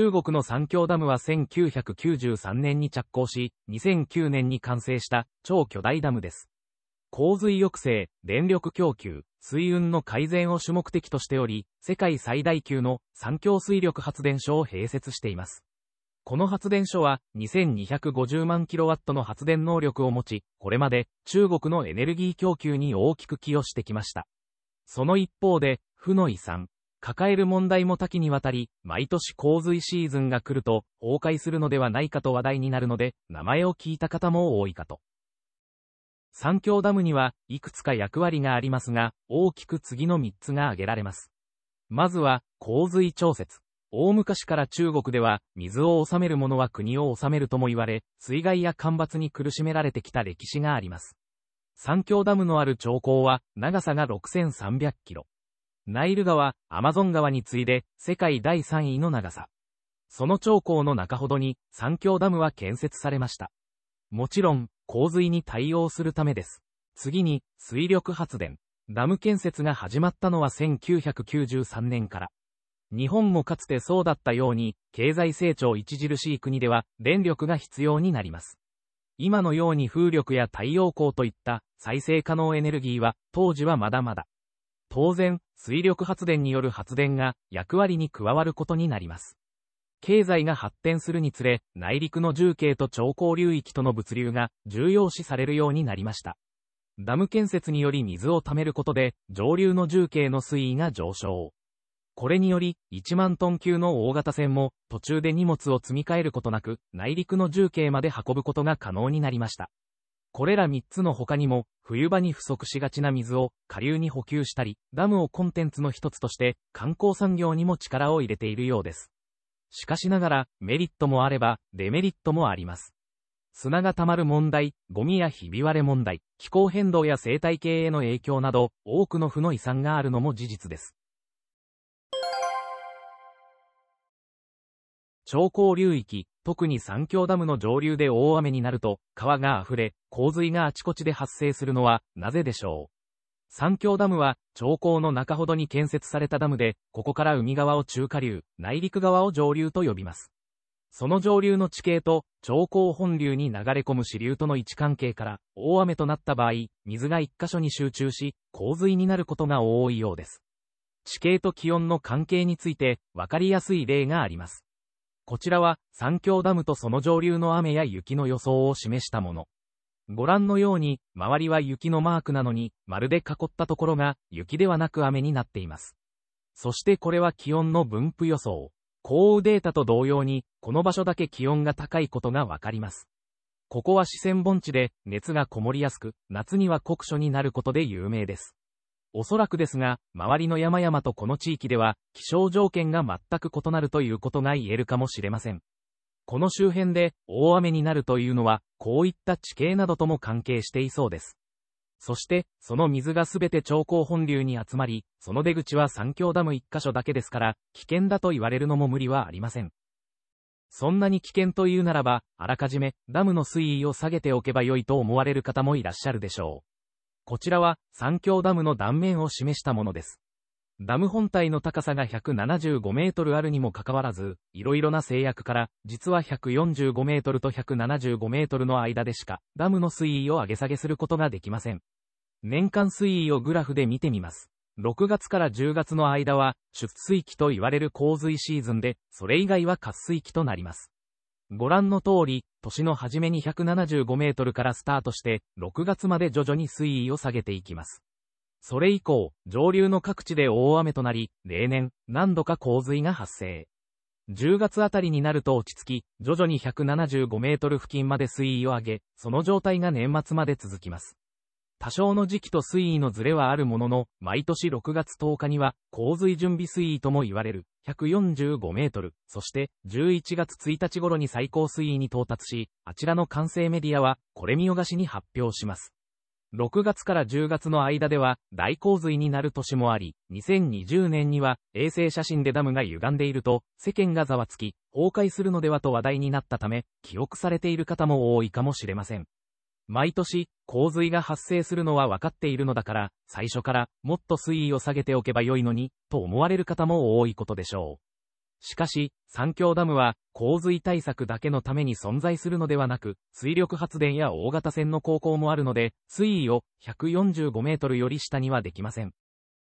中国の三峡ダムは1993年に着工し、2009年に完成した超巨大ダムです。洪水抑制、電力供給、水運の改善を主目的としており、世界最大級の三峡水力発電所を併設しています。この発電所は2250万 kW の発電能力を持ち、これまで中国のエネルギー供給に大きく寄与してきました。その一方で、負の遺産、抱える問題も多岐にわたり、毎年洪水シーズンが来ると崩壊するのではないかと話題になるので、名前を聞いた方も多いかと。三峡ダムにはいくつか役割がありますが、大きく次の3つが挙げられます。まずは、洪水調節。大昔から中国では、水を治める者は国を治めるとも言われ、水害や干ばつに苦しめられてきた歴史があります。三峡ダムのある長江は、長さが6300キロ。ナイル川、アマゾン川に次いで世界第3位の長さ。その長江の中ほどに三峡ダムは建設されました。もちろん、洪水に対応するためです。次に、水力発電、ダム建設が始まったのは1993年から。日本もかつてそうだったように、経済成長著しい国では電力が必要になります。今のように風力や太陽光といった再生可能エネルギーは当時はまだまだ当然、水力発電による発電が役割に加わることになります。経済が発展するにつれ、内陸の重慶と長江流域との物流が重要視されるようになりました。ダム建設により水を貯めることで、上流の重慶の水位が上昇。これにより、1万トン級の大型船も、途中で荷物を積み替えることなく、内陸の重慶まで運ぶことが可能になりました。これら3つの他にも、冬場に不足しがちな水を下流に補給したり、ダムをコンテンツの一つとして観光産業にも力を入れているようです。しかしながら、メリットもあれば、デメリットもあります。砂が溜まる問題、ゴミやひび割れ問題、気候変動や生態系への影響など、多くの負の遺産があるのも事実です。長江流域、特に三峡ダムの上流で大雨になると、川が溢れ、洪水があちこちで発生するのは、なぜでしょう。三峡ダムは、長江の中ほどに建設されたダムで、ここから海側を中下流、内陸側を上流と呼びます。その上流の地形と、長江本流に流れ込む支流との位置関係から、大雨となった場合、水が一箇所に集中し、洪水になることが多いようです。地形と気温の関係について、わかりやすい例があります。こちらは、三峡ダムとその上流の雨や雪の予想を示したもの。ご覧のように、周りは雪のマークなのに、まるで囲ったところが、雪ではなく雨になっています。そしてこれは気温の分布予想。降雨データと同様に、この場所だけ気温が高いことがわかります。ここは四川盆地で、熱がこもりやすく、夏には酷暑になることで有名です。おそらくですが、周りの山々とこの地域では、気象条件が全く異なるということが言えるかもしれません。この周辺で大雨になるというのは、こういった地形などとも関係していそうです。そして、その水がすべて長江本流に集まり、その出口は三峡ダム一箇所だけですから、危険だと言われるのも無理はありません。そんなに危険というならば、あらかじめダムの水位を下げておけば良いと思われる方もいらっしゃるでしょう。こちらは三峡ダムの断面を示したものです。ダム本体の高さが175メートルあるにもかかわらず、いろいろな制約から、実は145メートルと175メートルの間でしか、ダムの水位を上げ下げすることができません。年間水位をグラフで見てみます。6月から10月の間は、出水期と言われる洪水シーズンで、それ以外は渇水期となります。ご覧の通り、年の初めに175メートルからスタートして、6月まで徐々に水位を下げていきます。それ以降、上流の各地で大雨となり、例年、何度か洪水が発生。10月あたりになると落ち着き、徐々に175メートル付近まで水位を上げ、その状態が年末まで続きます。多少の時期と水位のズレはあるものの、毎年6月10日には、洪水準備水位とも言われる、145メートル、そして、11月1日頃に最高水位に到達し、あちらの完成メディアは、これ見よがしに発表します。6月から10月の間では大洪水になる年もあり、2020年には衛星写真でダムが歪んでいると世間がざわつき、崩壊するのではと話題になったため、記憶されている方も多いかもしれません。毎年、洪水が発生するのは分かっているのだから、最初からもっと水位を下げておけばよいのに、と思われる方も多いことでしょう。しかし、三峡ダムは、洪水対策だけのために存在するのではなく、水力発電や大型船の航行もあるので、水位を145メートルより下にはできません。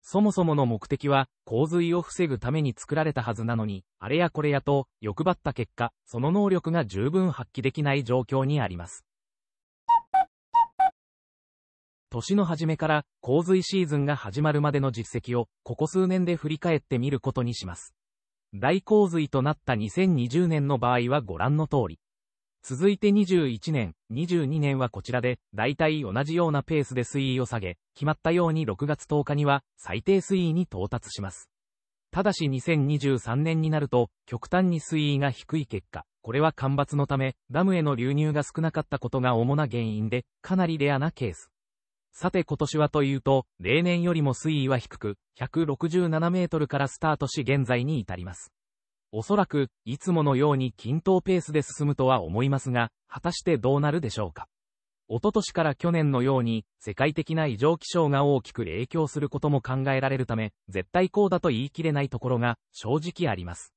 そもそもの目的は、洪水を防ぐために作られたはずなのに、あれやこれやと、欲張った結果、その能力が十分発揮できない状況にあります。年の初めから洪水シーズンが始まるまでの実績を、ここ数年で振り返ってみることにします。大洪水となった2020年の場合はご覧の通り。続いて21年、22年はこちらで、大体同じようなペースで水位を下げ、決まったように6月10日には最低水位に到達します。ただし2023年になると、極端に水位が低い結果、これは干ばつのため、ダムへの流入が少なかったことが主な原因で、かなりレアなケース。さて今年はというと、例年よりも水位は低く、167メートルからスタートし現在に至ります。おそらく、いつものように均等ペースで進むとは思いますが、果たしてどうなるでしょうか。一昨年から去年のように、世界的な異常気象が大きく影響することも考えられるため、絶対こうだと言い切れないところが、正直あります。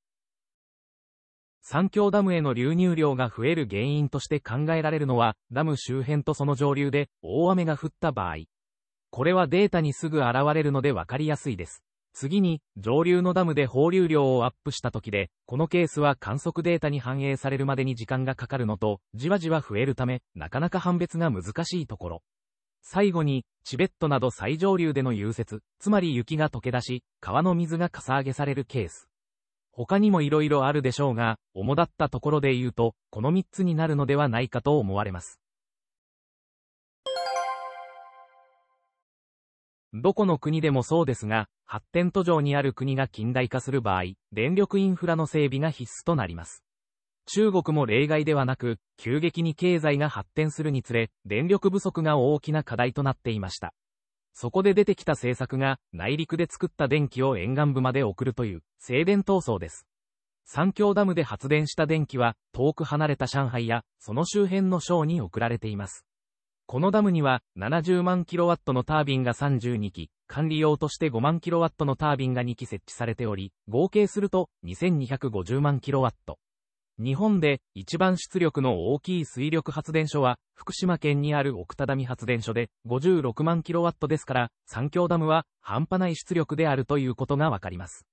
三峡ダムへの流入量が増える原因として考えられるのは、ダム周辺とその上流で大雨が降った場合。これはデータにすぐ現れるので分かりやすいです。次に、上流のダムで放流量をアップした時で、このケースは観測データに反映されるまでに時間がかかるのと、じわじわ増えるため、なかなか判別が難しいところ。最後に、チベットなど最上流での融雪、つまり雪が溶け出し、川の水がかさ上げされるケース。他にも色々あるでしょうが、主だったところで言うと、この3つになるのではないかと思われます。どこの国でもそうですが、発展途上にある国が近代化する場合、電力インフラの整備が必須となります。中国も例外ではなく、急激に経済が発展するにつれ、電力不足が大きな課題となっていました。そこで出てきた政策が、内陸で作った電気を沿岸部まで送るという、静電闘争です。三峡ダムで発電した電気は、遠く離れた上海や、その周辺の省に送られています。このダムには、70万キロワットのタービンが32基、管理用として5万キロワットのタービンが2基設置されており、合計すると、2250万キロワット。日本で一番出力の大きい水力発電所は福島県にある奥只見発電所で56万キロワットですから三峡ダムは半端ない出力であるということがわかります。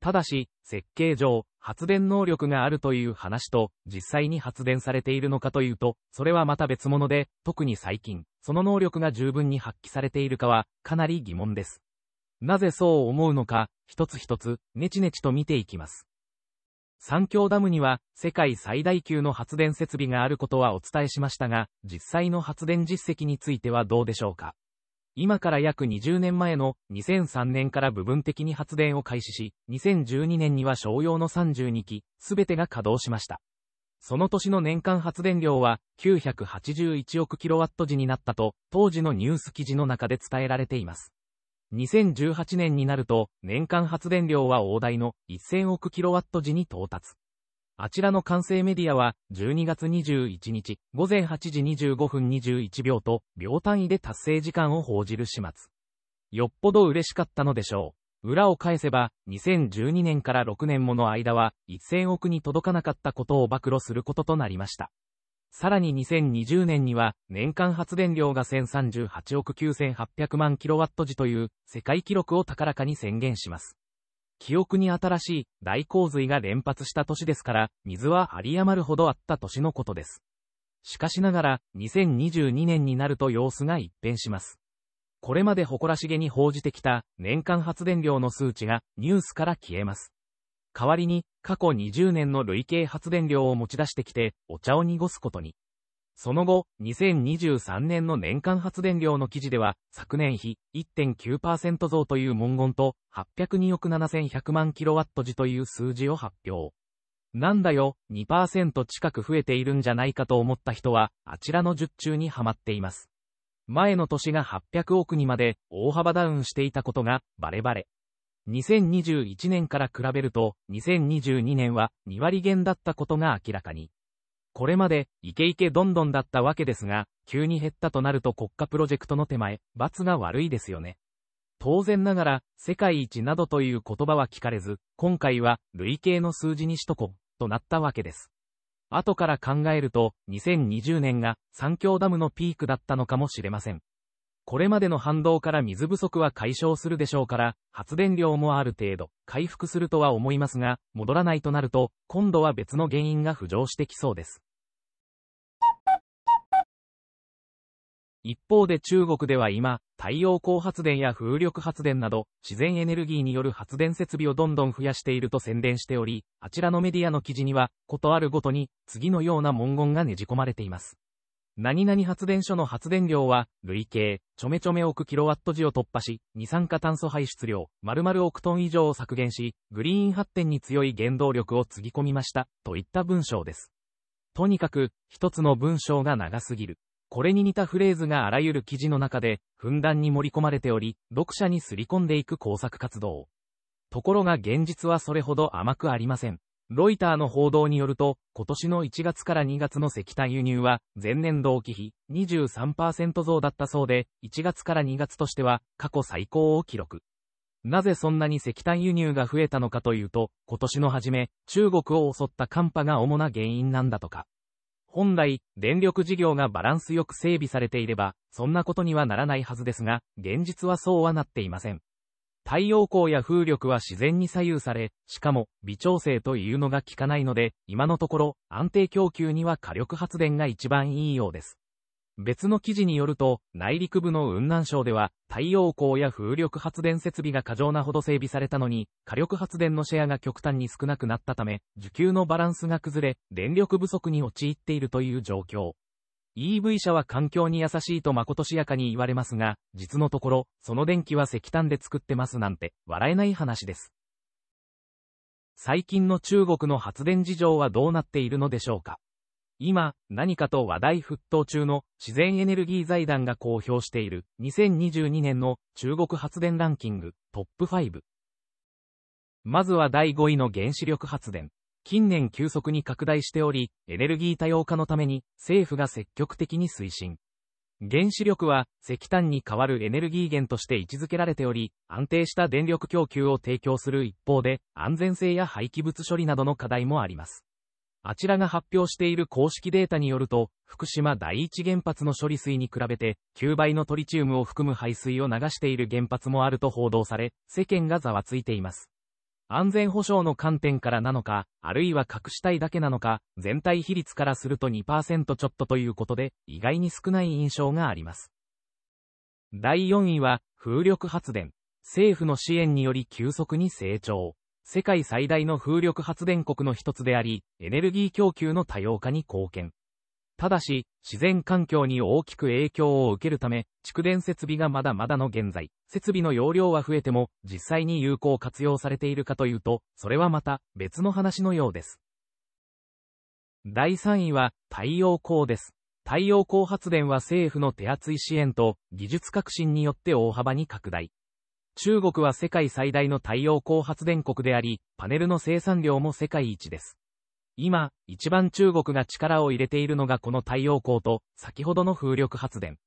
ただし、設計上、発電能力があるという話と、実際に発電されているのかというと、それはまた別物で、特に最近、その能力が十分に発揮されているかは、かなり疑問です。なぜそう思うのか、一つ一つ、ねちねちと見ていきます。三峡ダムには世界最大級の発電設備があることはお伝えしましたが、実際の発電実績についてはどうでしょうか。今から約20年前の2003年から部分的に発電を開始し、2012年には商用の32機、すべてが稼働しました。その年の年間発電量は981億キロワット時になったと、当時のニュース記事の中で伝えられています。2018年になると、年間発電量は大台の1000億キロワット時に到達。あちらの完成メディアは、12月21日、午前8時25分21秒と、秒単位で達成時間を報じる始末。よっぽど嬉しかったのでしょう。裏を返せば、2012年から6年もの間は、1000億に届かなかったことを暴露することとなりました。さらに2020年には、年間発電量が1038億9800万キロワット時という、世界記録を高らかに宣言します。記憶に新しい、大洪水が連発した年ですから、水は有り余るほどあった年のことです。しかしながら、2022年になると様子が一変します。これまで誇らしげに報じてきた、年間発電量の数値が、ニュースから消えます。代わりに、過去20年の累計発電量を持ち出してきて、お茶を濁すことに。その後、2023年の年間発電量の記事では、昨年比1.9%増という文言と、802億7100万キロワット時という数字を発表。なんだよ、2%近く増えているんじゃないかと思った人は、あちらの十中にはまっています。前の年が800億にまで大幅ダウンしていたことがバレバレ。2021年から比べると、2022年は2割減だったことが明らかに。これまで、イケイケどんどんだったわけですが、急に減ったとなると国家プロジェクトの手前、罰が悪いですよね。当然ながら、世界一などという言葉は聞かれず、今回は、累計の数字にしとこう、となったわけです。後から考えると、2020年が、三峡ダムのピークだったのかもしれません。これまでの反動から水不足は解消するでしょうから、発電量もある程度、回復するとは思いますが、戻らないとなると、今度は別の原因が浮上してきそうです。一方で中国では今、太陽光発電や風力発電など、自然エネルギーによる発電設備をどんどん増やしていると宣伝しており、あちらのメディアの記事には、ことあるごとに、次のような文言がねじ込まれています。何々発電所の発電量は、累計、ちょめちょめ億キロワット時を突破し、二酸化炭素排出量、丸々億トン以上を削減し、グリーン発展に強い原動力をつぎ込みました、といった文章です。とにかく、一つの文章が長すぎる。これに似たフレーズがあらゆる記事の中で、ふんだんに盛り込まれており、読者にすり込んでいく工作活動。ところが現実はそれほど甘くありません。ロイターの報道によると、今年の1月から2月の石炭輸入は、前年同期比23%増だったそうで、1月から2月としては、過去最高を記録。なぜそんなに石炭輸入が増えたのかというと、今年の初め、中国を襲った寒波が主な原因なんだとか。本来、電力事業がバランスよく整備されていれば、そんなことにはならないはずですが、現実はそうはなっていません。太陽光や風力は自然に左右され、しかも、微調整というのが効かないので、今のところ、安定供給には火力発電が一番いいようです。別の記事によると、内陸部の雲南省では、太陽光や風力発電設備が過剰なほど整備されたのに、火力発電のシェアが極端に少なくなったため、需給のバランスが崩れ、電力不足に陥っているという状況。EV 車は環境に優しいとまことしやかに言われますが、実のところ、その電気は石炭で作ってますなんて、笑えない話です。最近の中国の発電事情はどうなっているのでしょうか今、何かと話題沸騰中の自然エネルギー財団が公表している2022年の中国発電ランキングトップ5。まずは第5位の原子力発電。近年急速に拡大しており、エネルギー多様化のために政府が積極的に推進。原子力は石炭に代わるエネルギー源として位置づけられており、安定した電力供給を提供する一方で、安全性や廃棄物処理などの課題もあります。あちらが発表している公式データによると、福島第一原発の処理水に比べて、9倍のトリチウムを含む排水を流している原発もあると報道され、世間がざわついています。安全保障の観点からなのか、あるいは隠したいだけなのか、全体比率からすると2%ちょっとということで、意外に少ない印象があります。第4位は、風力発電。政府の支援により急速に成長。世界最大の風力発電国の一つであり、エネルギー供給の多様化に貢献。ただし、自然環境に大きく影響を受けるため、蓄電設備がまだまだの現在、設備の容量は増えても、実際に有効活用されているかというと、それはまた別の話のようです。第3位は、太陽光です。太陽光発電は政府の手厚い支援と技術革新によって大幅に拡大。中国は世界最大の太陽光発電国であり、パネルの生産量も世界一です。今、一番中国が力を入れているのがこの太陽光と、先ほどの風力発電。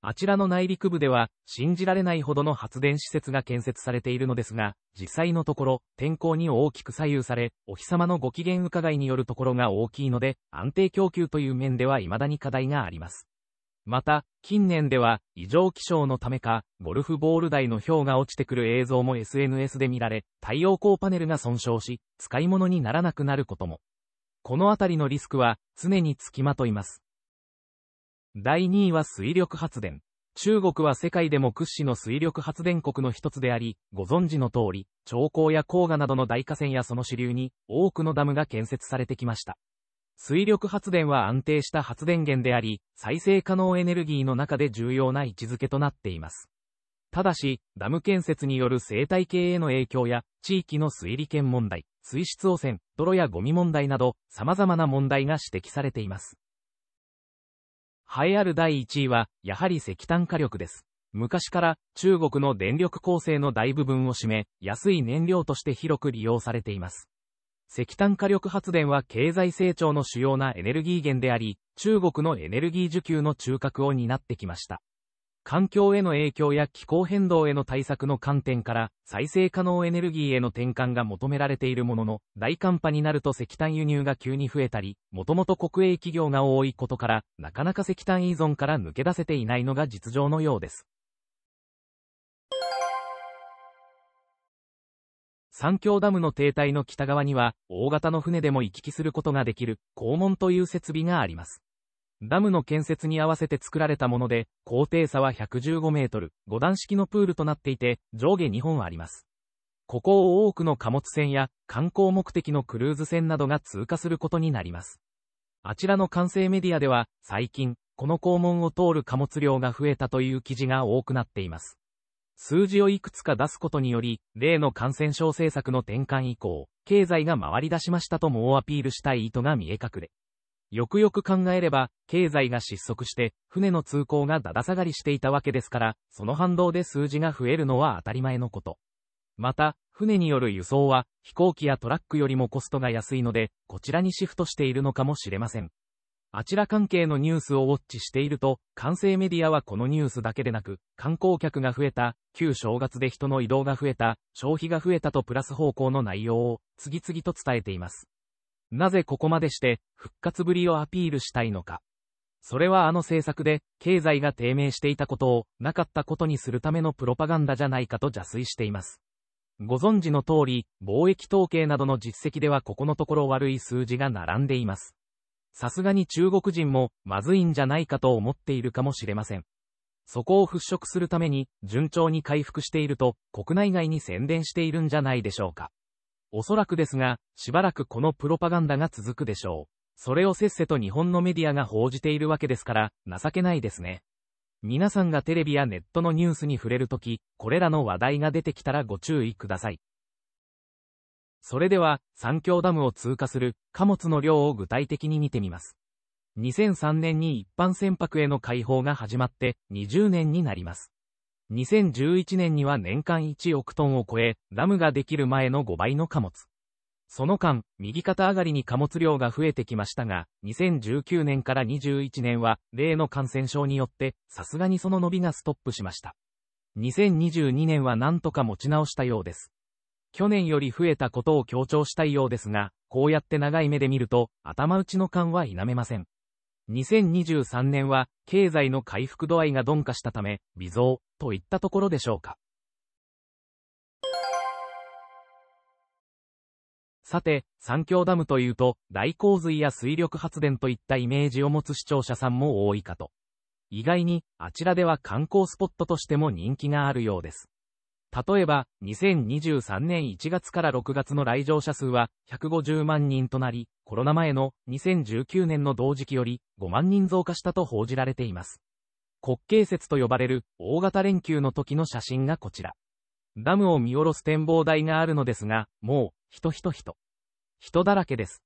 あちらの内陸部では、信じられないほどの発電施設が建設されているのですが、実際のところ、天候に大きく左右され、お日様のご機嫌伺いによるところが大きいので、安定供給という面では未だに課題があります。また、近年では、異常気象のためか、ゴルフボール台の氷が落ちてくる映像も SNS で見られ、太陽光パネルが損傷し、使い物にならなくなることも。このあたりのリスクは常につきまといます。第2位は水力発電。中国は世界でも屈指の水力発電国の一つであり、ご存知の通り、長江や黄河などの大河川やその支流に多くのダムが建設されてきました。水力発電は安定した発電源であり、再生可能エネルギーの中で重要な位置づけとなっています。ただし、ダム建設による生態系への影響や、地域の水利権問題、水質汚染、泥やゴミ問題など、様々な問題が指摘されています。栄えある第1位は、やはり石炭火力です。昔から中国の電力構成の大部分を占め、安い燃料として広く利用されています。石炭火力発電は経済成長の主要なエネルギー源であり、中国のエネルギー需給の中核を担ってきました。環境への影響や気候変動への対策の観点から、再生可能エネルギーへの転換が求められているものの、大寒波になると石炭輸入が急に増えたり、もともと国営企業が多いことから、なかなか石炭依存から抜け出せていないのが実情のようです。三峡ダムの停滞の北側には、大型の船でも行き来することができる、肛門という設備があります。ダムの建設に合わせて作られたもので、高低差は115メートル、5段式のプールとなっていて、上下2本あります。ここを多くの貨物船や観光目的のクルーズ船などが通過することになります。あちらの完成メディアでは、最近、この肛門を通る貨物量が増えたという記事が多くなっています。数字をいくつか出すことにより、例の感染症政策の転換以降、経済が回り出しましたと猛アピールしたい意図が見え隠れ。よくよく考えれば、経済が失速して、船の通行がだだ下がりしていたわけですから、その反動で数字が増えるのは当たり前のこと。また、船による輸送は、飛行機やトラックよりもコストが安いので、こちらにシフトしているのかもしれません。あちら関係のニュースをウォッチしていると、完成メディアはこのニュースだけでなく、観光客が増えた、旧正月で人の移動が増えた、消費が増えたとプラス方向の内容を、次々と伝えています。なぜここまでして復活ぶりをアピールしたいのか。それはあの政策で経済が低迷していたことをなかったことにするためのプロパガンダじゃないかと邪推しています。ご存知の通り、貿易統計などの実績ではここのところ悪い数字が並んでいます。さすがに中国人もまずいんじゃないかと思っているかもしれません。そこを払拭するために順調に回復していると国内外に宣伝しているんじゃないでしょうか。おそらくですが、しばらくこのプロパガンダが続くでしょう。それをせっせと日本のメディアが報じているわけですから、情けないですね。皆さんがテレビやネットのニュースに触れるとき、これらの話題が出てきたらご注意ください。それでは、三峡ダムを通過する貨物の量を具体的に見てみます。2003年に一般船舶への開放が始まって20年になります。2011年には年間1億トンを超え、ダムができる前の5倍の貨物。その間、右肩上がりに貨物量が増えてきましたが、2019年から21年は、例の感染症によって、さすがにその伸びがストップしました。2022年は何とか持ち直したようです。去年より増えたことを強調したいようですが、こうやって長い目で見ると、頭打ちの感は否めません。2023年は、経済の回復度合いが鈍化したため、微増、といったところでしょうか。さて、三峡ダムというと、大洪水や水力発電といったイメージを持つ視聴者さんも多いかと。意外に、あちらでは観光スポットとしても人気があるようです。例えば、2023年1月から6月の来場者数は150万人となり、コロナ前の2019年の同時期より5万人増加したと報じられています。国慶節と呼ばれる大型連休の時の写真がこちら。ダムを見下ろす展望台があるのですが、もう、人人人。人だらけです。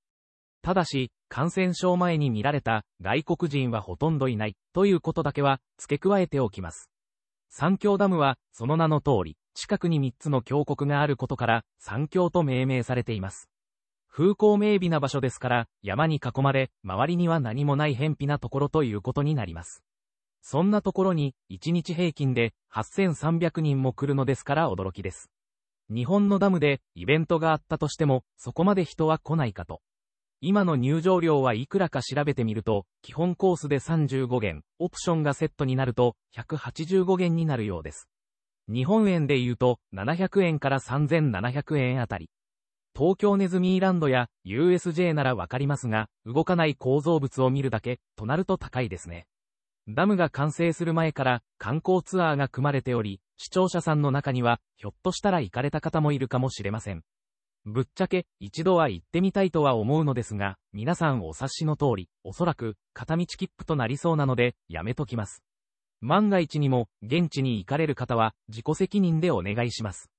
ただし、感染症前に見られた外国人はほとんどいないということだけは付け加えておきます。三峡ダムは、その名の通り、近くに3つの峡谷があることから三峡と命名されています。風光明媚な場所ですから山に囲まれ周りには何もない偏僻なところということになります。そんなところに1日平均で8300人も来るのですから驚きです。日本のダムでイベントがあったとしてもそこまで人は来ないかと。今の入場料はいくらか調べてみると、基本コースで35元、オプションがセットになると185元になるようです。日本円で言うと700円から3700円あたり。東京ネズミーランドや USJ ならわかりますが、動かない構造物を見るだけ、となると高いですね。ダムが完成する前から観光ツアーが組まれており、視聴者さんの中には、ひょっとしたら行かれた方もいるかもしれません。ぶっちゃけ、一度は行ってみたいとは思うのですが、皆さんお察しの通り、おそらく、片道切符となりそうなので、やめときます。万が一にも現地に行かれる方は自己責任でお願いします。